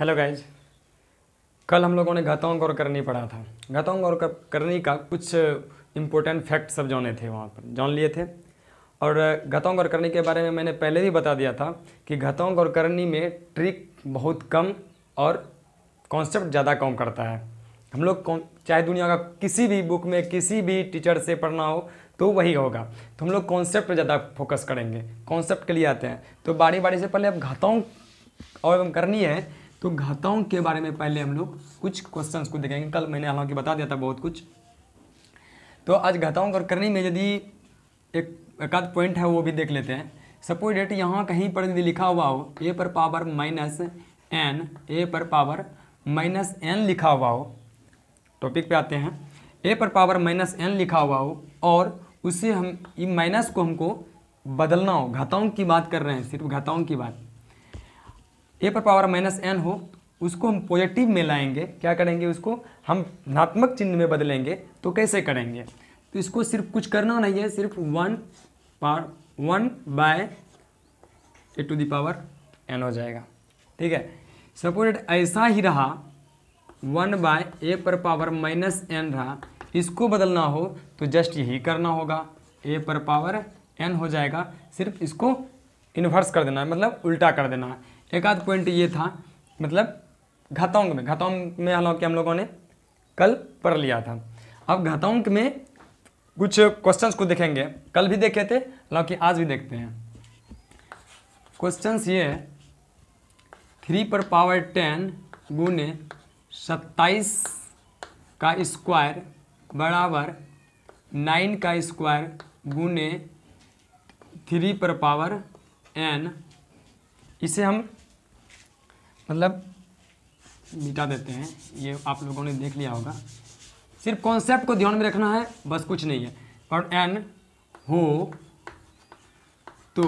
hello guys कल हम लोगों ने घातांग और करनी पढ़ा था घाताओं और करनी का कुछ इम्पोर्टेंट फैक्ट सब जाने थे वहाँ पर जान लिए थे और घाताओं और करनी के बारे में मैंने पहले भी बता दिया था कि घाताओं और करनी में ट्रिक बहुत कम और कॉन्सेप्ट ज़्यादा कम करता है हम लोग चाहे दुनिया का किसी भी बुक में किसी भी टीचर से पढ़ना हो तो वही होगा तो हम लोग कॉन्सेप्ट पर ज़्यादा फोकस करेंगे कॉन्सेप्ट के लिए आते हैं तो बारी बारी से पहले अब घाताओं और करनी है तो घाताओं के बारे में पहले हम लोग कुछ क्वेश्चन को देखेंगे कल मैंने हालांकि बता दिया था बहुत कुछ तो आज घाताओं और करने में यदि एक एकाध पॉइंट है वो भी देख लेते हैं सपोज डेट यहाँ कहीं पर यदि लिखा हुआ हो ए पर पावर माइनस एन ए पर पावर माइनस एन लिखा हुआ हो टॉपिक पे आते हैं ए पर पावर माइनस एन लिखा हुआ हो और उसे हम ये माइनस को हमको बदलना हो घाताओं की बात कर रहे हैं सिर्फ घाताओं की बात ए पर पावर माइनस एन हो उसको हम पॉजिटिव में लाएंगे क्या करेंगे उसको हम धनात्मक चिन्ह में बदलेंगे तो कैसे करेंगे तो इसको सिर्फ कुछ करना नहीं है सिर्फ वन पार one by a to the power n हो जाएगा ठीक है सपोज ऐसा ही रहा वन बाय ए पर पावर माइनस एन रहा इसको बदलना हो तो जस्ट यही करना होगा ए पर पावर एन हो जाएगा सिर्फ इसको इन्वर्स कर देना है मतलब उल्टा कर देना है एक आध पॉइंट ये था मतलब घातांक में घातांक में हालांकि हम लोगों ने कल पढ़ लिया था अब घातांक में कुछ क्वेश्चंस को देखेंगे कल भी देखे थे हालांकि आज भी देखते हैं क्वेश्चंस ये है थ्री पर पावर टेन गुने सत्ताईस का स्क्वायर बराबर नाइन का स्क्वायर गुने थ्री पर पावर एन इसे हम मतलब मिटा देते हैं ये आप लोगों ने देख लिया होगा सिर्फ कॉन्सेप्ट को ध्यान में रखना है बस कुछ नहीं है और एन हो तो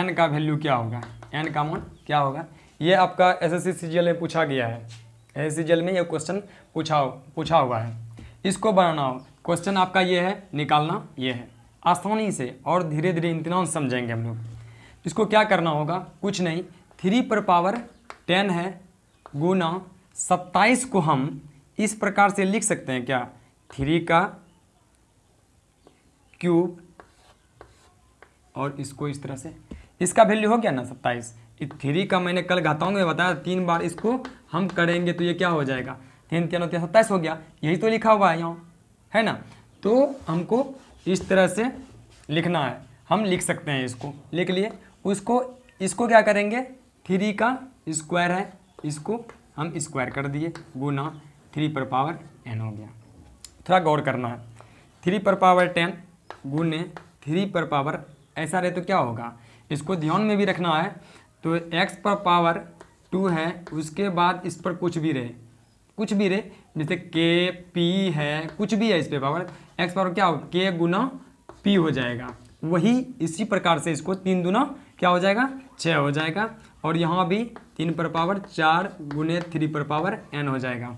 एन का वैल्यू क्या होगा एन का मोन क्या होगा ये आपका एस एस सी सी में पूछा गया है एस एस सी में ये क्वेश्चन पूछा पूछा हुआ है इसको बनाना हो क्वेश्चन आपका ये है निकालना ये है आसानी से और धीरे धीरे इंतनाम समझेंगे हम लोग इसको क्या करना होगा कुछ नहीं थ्री पर पावर टेन है गुना सत्ताईस को हम इस प्रकार से लिख सकते हैं क्या थ्री का क्यूब और इसको इस तरह से इसका वैल्यू हो गया ना सत्ताईस थ्री का मैंने कल घाता हूँ बताया तीन बार इसको हम करेंगे तो ये क्या हो जाएगा तीन तीन तीन सत्ताईस हो गया यही तो लिखा हुआ है यहाँ है ना तो हमको इस तरह से लिखना है हम लिख सकते हैं इसको लिख लिए उसको इसको क्या करेंगे थ्री का स्क्वायर है इसको हम स्क्वायर कर दिए गुना थ्री पर पावर एन हो गया थोड़ा गौर करना है थ्री पर पावर टेन गुने थ्री पर पावर ऐसा रहे तो क्या होगा इसको ध्यान में भी रखना है तो एक्स पर पावर टू है उसके बाद इस पर कुछ भी रहे कुछ भी रहे जैसे के पी है कुछ भी है इस पर पावर एक्स पावर क्या हो के गुना पी हो जाएगा वही इसी प्रकार से इसको तीन दुना क्या हो जाएगा छः हो जाएगा और यहाँ भी तीन पर पावर चार गुने थ्री पर पावर एन हो जाएगा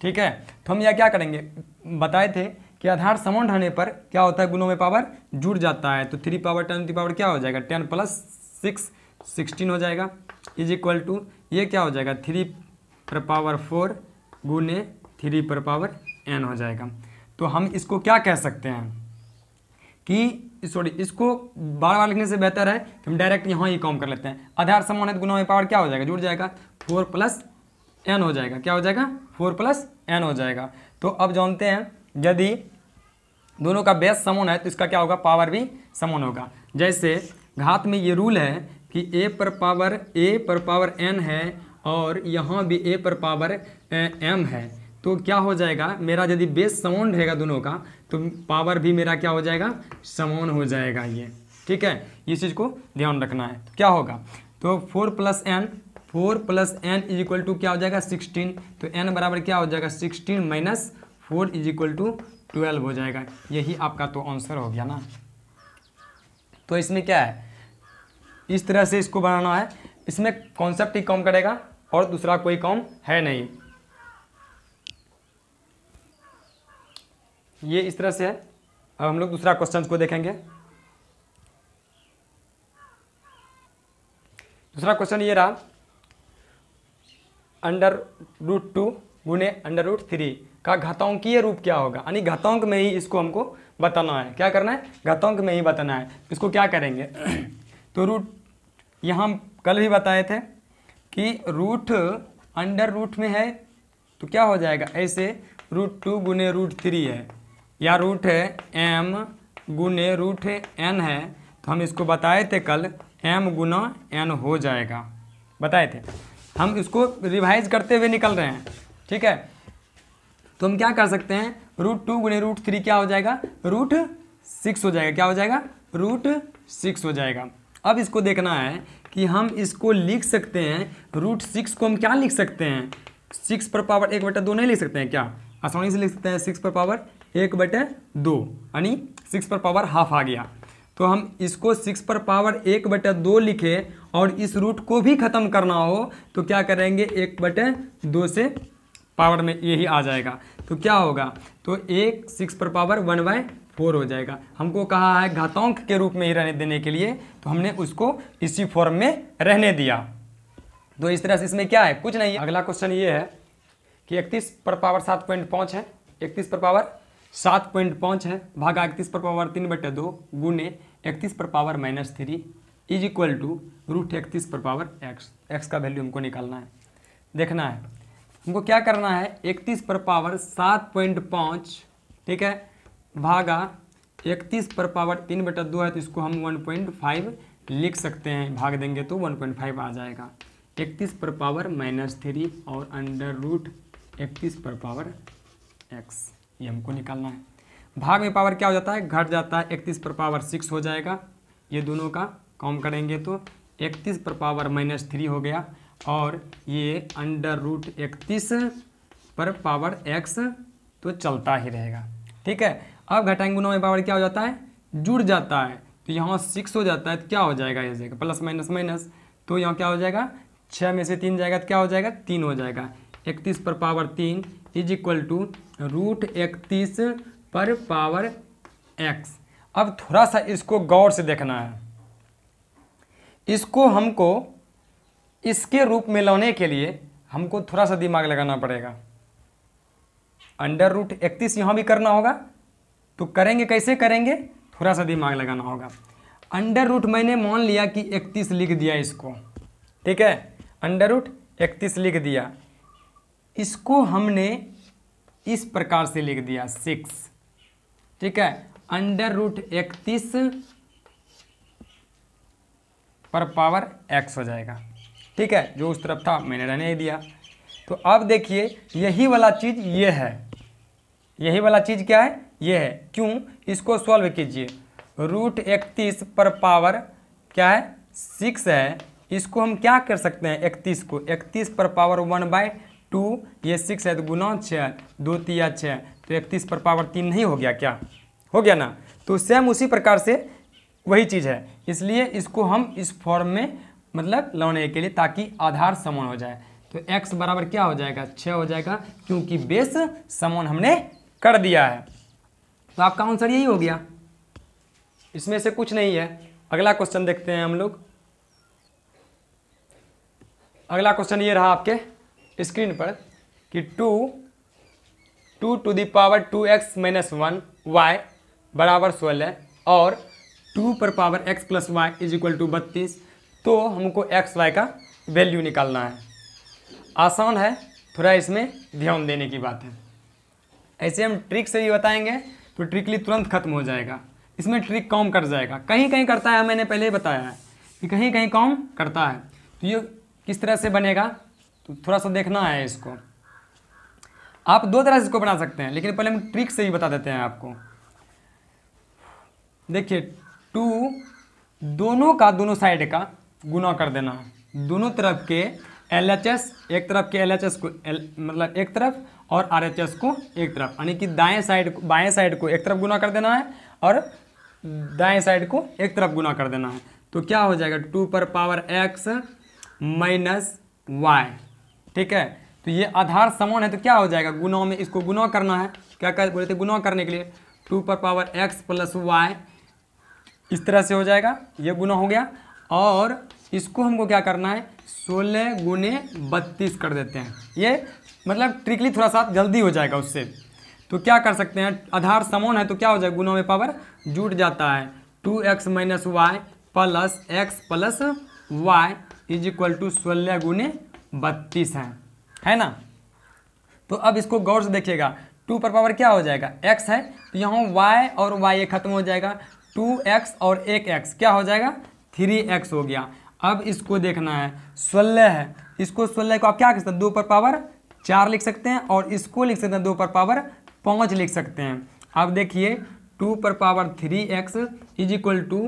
ठीक है तो हम यह क्या करेंगे बताए थे कि आधार समान रहने पर क्या होता है गुणों में पावर जुड़ जाता है तो three power ten three power क्या हो जाएगा टेन प्लस सिक्स सिक्सटीन हो जाएगा इज इक्वल टू ये क्या हो जाएगा थ्री पर पावर फोर गुने थ्री पर पावर एन हो जाएगा तो हम इसको क्या कह सकते हैं कि सॉरी इसको बार बार लिखने से बेहतर है कि हम डायरेक्ट यहाँ ही कॉम कर लेते हैं आधार समान तो गुना में पावर क्या हो जाएगा जुड़ जाएगा फोर प्लस एन हो जाएगा क्या हो जाएगा फोर प्लस एन हो जाएगा तो अब जानते हैं यदि दोनों का बेस समान है तो इसका क्या होगा पावर भी समान होगा जैसे घात में ये रूल है कि ए पर पावर ए पर पावर एन है और यहाँ भी ए पर पावर एम है तो क्या हो जाएगा मेरा यदि बेस समोन रहेगा दोनों का तो पावर भी मेरा क्या हो जाएगा समोन हो जाएगा ये ठीक है इस चीज़ को ध्यान रखना है तो क्या होगा तो four plus n four plus n is equal to क्या हो जाएगा सिक्सटीन तो एन बराबर क्या हो जाएगा sixteen minus four is equal to twelve हो जाएगा यही आपका तो आंसर हो गया ना तो इसमें क्या है इस तरह से इसको बनाना है इसमें कॉन्सेप्ट ही काम करेगा और दूसरा कोई काम है नहीं ये इस तरह से है अब हम लोग दूसरा क्वेश्चन को देखेंगे दूसरा क्वेश्चन ये रहा अंडर रूट टू गुने अंडर रूट थ्री का घातांकीय रूप क्या होगा यानी घातांक में ही इसको हमको बताना है क्या करना है घातांक में ही बताना है इसको क्या करेंगे तो रूट यहाँ कल भी बताए थे कि रूट अंडर रूट में है तो क्या हो जाएगा ऐसे रूट टू गुने रूट थ्री है या रूट है एम गुने रूट एन है तो हम इसको बताए थे कल एम गुना एन हो जाएगा बताए थे हम इसको रिवाइज करते हुए निकल रहे हैं ठीक है तो हम क्या कर सकते हैं रूट टू गुने रूट थ्री क्या हो जाएगा रूट सिक्स हो जाएगा क्या हो जाएगा रूट सिक्स हो जाएगा अब इसको देखना है कि हम इसको लिख सकते हैं रूट सिक्स को हम क्या लिख सकते हैं सिक्स पर पावर एक बटा दो नहीं लिख सकते हैं क्या आसानी से लिख सकते हैं सिक्स पर पावर एक बटे दो यानी सिक्स पर पावर हाफ आ गया तो हम इसको सिक्स पर पावर एक बटे दो लिखे और इस रूट को भी ख़त्म करना हो तो क्या करेंगे एक बटे दो से पावर में यही आ जाएगा तो क्या होगा तो एक सिक्स पर पावर वन बाय फोर हो जाएगा हमको कहा है घातांक के रूप में ही रहने देने के लिए तो हमने उसको इसी फॉर्म में रहने दिया तो इस तरह से इसमें क्या है कुछ नहीं है अगला क्वेश्चन ये है कि इकतीस पर पावर सात पॉइंट पाँच है इकतीस पर पावर सात पॉइंट पाँच है भागा इकतीस पर पावर तीन बटे दो गुने इकतीस पर power minus three is equal to root इकतीस पर पावर एक्स एक्स का वैल्यू हमको निकालना है देखना है हमको क्या करना है इकतीस पर पावर सात पॉइंट पाँच ठीक है भागा इकतीस पर पावर तीन बटा दो है तो इसको हम वन पॉइंट फाइव लिख सकते हैं भाग देंगे तो वन पॉइंट फाइव आ जाएगा इकतीस पर पावर माइनस थ्री और अंडर रूट इकतीस पर पावर एक्स ये हमको निकालना है भाग में पावर क्या हो जाता है घट जाता है इकतीस पर पावर सिक्स हो जाएगा ये दोनों का कॉम करेंगे तो इकतीस पर पावर माइनस थ्री हो गया और ये अंडर रूट इकतीस पर पावर एक्स तो चलता ही रहेगा ठीक है अब घटाएंगे गुना में पावर क्या हो जाता है जुड़ जाता है तो यहाँ सिक्स हो जाता है तो क्या हो जाएगा ये जगह प्लस माइनस माइनस तो यहाँ क्या हो जाएगा छः में से तीन जाएगा तो क्या हो जाएगा तीन हो जाएगा इकतीस पर पावर तीन इज इक्वल टू रूट इकतीस पर पावर एक्स अब थोड़ा सा इसको गौर से देखना है इसको हमको इसके रूप में लाने के लिए हमको थोड़ा सा दिमाग लगाना पड़ेगा अंडर रूट इकतीस यहाँ भी करना होगा तो करेंगे कैसे करेंगे थोड़ा सा दिमाग लगाना होगा अंडर रूट मैंने मान लिया कि इकतीस लिख दिया इसको ठीक है अंडर रूट इकतीस लिख दिया इसको हमने इस प्रकार से लिख दिया सिक्स ठीक है अंडर रूट इकतीस पर पावर एक्स हो जाएगा ठीक है जो उस तरफ था मैंने रहने दिया तो अब देखिए यही वाला चीज़ ये है यही वाला चीज़ क्या है ये है क्यों इसको सॉल्व कीजिए रूट इकतीस पर पावर क्या है सिक्स है इसको हम क्या कर सकते हैं इकतीस को इकतीस पर पावर वन बाय टू ये सिक्स है तो गुना छः दो तिया छः तो इकतीस पर पावर तीन नहीं हो गया क्या हो गया ना तो सेम उसी प्रकार से वही चीज़ है इसलिए इसको हम इस फॉर्म में मतलब लाने के लिए ताकि आधार समान हो जाए तो x बराबर क्या हो जाएगा छः हो जाएगा क्योंकि बेस समान हमने कर दिया है तो आपका आंसर यही हो गया इसमें से कुछ नहीं है अगला क्वेश्चन देखते हैं हम लोग अगला क्वेश्चन ये रहा आपके स्क्रीन पर कि two two two the power two x minus one y बराबर सोलह और टू पर power x plus y is equal to बत्तीस तो हमको एक्स वाई का वैल्यू निकालना है आसान है थोड़ा इसमें ध्यान देने की बात है ऐसे हम ट्रिक से ही बताएंगे तो ट्रिकली तुरंत खत्म हो जाएगा इसमें ट्रिक कॉम कर जाएगा कहीं कहीं करता है मैंने पहले बताया है कि कहीं कहीं कॉम करता है तो ये किस तरह से बनेगा तो थोड़ा सा देखना है इसको आप दो तरह से इसको बना सकते हैं लेकिन पहले हम ट्रिक से ही बता देते हैं आपको देखिए टू दोनों का दोनों साइड का गुना कर देना दोनों तरफ के एल एच एस एक तरफ के एल एच एस को एल मतलब एक तरफ और आर एच एस को एक तरफ यानी कि दाएं साइड को बाएं साइड को एक तरफ गुना कर देना है और दाएं साइड को एक तरफ गुना कर देना है तो क्या हो जाएगा टू पर पावर एक्स माइनस वाई ठीक है तो ये आधार समान है तो क्या हो जाएगा गुना में इसको गुना करना है क्या कर बोले थे गुना करने के लिए टू पर पावर एक्स प्लस वाई इस तरह से हो जाएगा ये गुना हो गया और इसको हमको क्या करना है सोलह गुने बत्तीस कर देते हैं ये मतलब ट्रिकली थोड़ा सा जल्दी हो जाएगा उससे तो क्या कर सकते हैं आधार समान है तो क्या हो जाएगा गुना में पावर जुट जाता है two x minus y plus x plus y is equal to सोलह गुने बत्तीस हैं है ना तो अब इसको गौर से देखिएगा टू पर पावर क्या हो जाएगा एक्स है तो यहाँ वाई और वाई खत्म हो जाएगा टू एक्स और एक एक्स क्या हो जाएगा थ्री एक्स हो गया अब इसको देखना है सोलह है इसको सोलह को आप क्या कर सकते हैं दो पर पावर चार लिख सकते हैं और इसको लिख सकते हैं दो पर पावर पाँच लिख सकते हैं अब देखिए टू पर power three x is equal to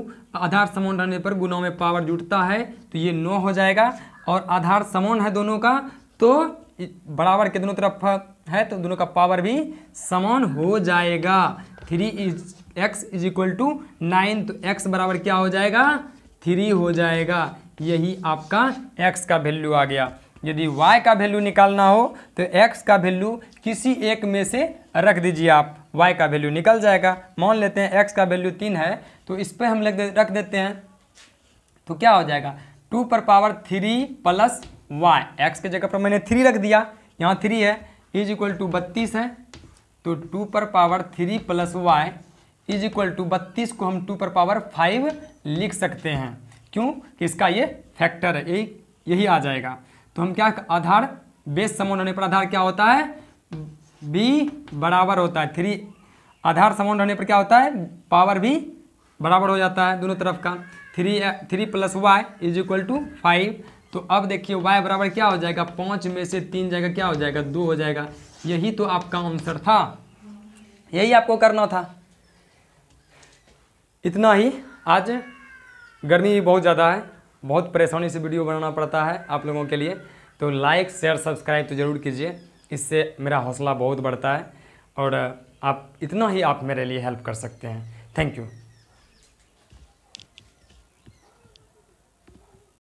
आधार समान रहने पर गुना में पावर जुटता है तो ये नौ हो जाएगा और आधार समान है दोनों का तो बराबर के दोनों तरफ है तो दोनों का पावर भी समान हो जाएगा three is x is equal to nine तो एक्स बराबर क्या हो जाएगा थ्री हो जाएगा यही आपका एक्स का वैल्यू आ गया यदि y का वैल्यू निकालना हो तो x का वैल्यू किसी एक में से रख दीजिए आप y का वैल्यू निकल जाएगा मान लेते हैं x का वैल्यू तीन है तो इस पर हम रख देते हैं तो क्या हो जाएगा टू पर power three plus y x के जगह पर मैंने थ्री रख दिया यहाँ थ्री है इज इक्वल टू बत्तीस है तो टू पर power three plus y is equal to बत्तीस को हम टू पर पावर फाइव लिख सकते हैं क्यों कि इसका ये फैक्टर है यही यही आ जाएगा तो हम क्या आधार बेस समाउंड होने पर आधार क्या होता है बी बराबर होता है थ्री आधार समाउंड होने पर क्या होता है पावर भी बराबर हो जाता है दोनों तरफ का three three plus y is equal to five तो अब देखिए वाई बराबर क्या हो जाएगा पाँच में से तीन जाएगा क्या हो जाएगा दो हो जाएगा यही तो आपका आंसर था यही आपको करना था इतना ही आज गर्मी भी बहुत ज़्यादा है बहुत परेशानी से वीडियो बनाना पड़ता है आप लोगों के लिए तो लाइक शेयर सब्सक्राइब तो ज़रूर कीजिए इससे मेरा हौसला बहुत बढ़ता है और आप इतना ही आप मेरे लिए हेल्प कर सकते हैं थैंक यू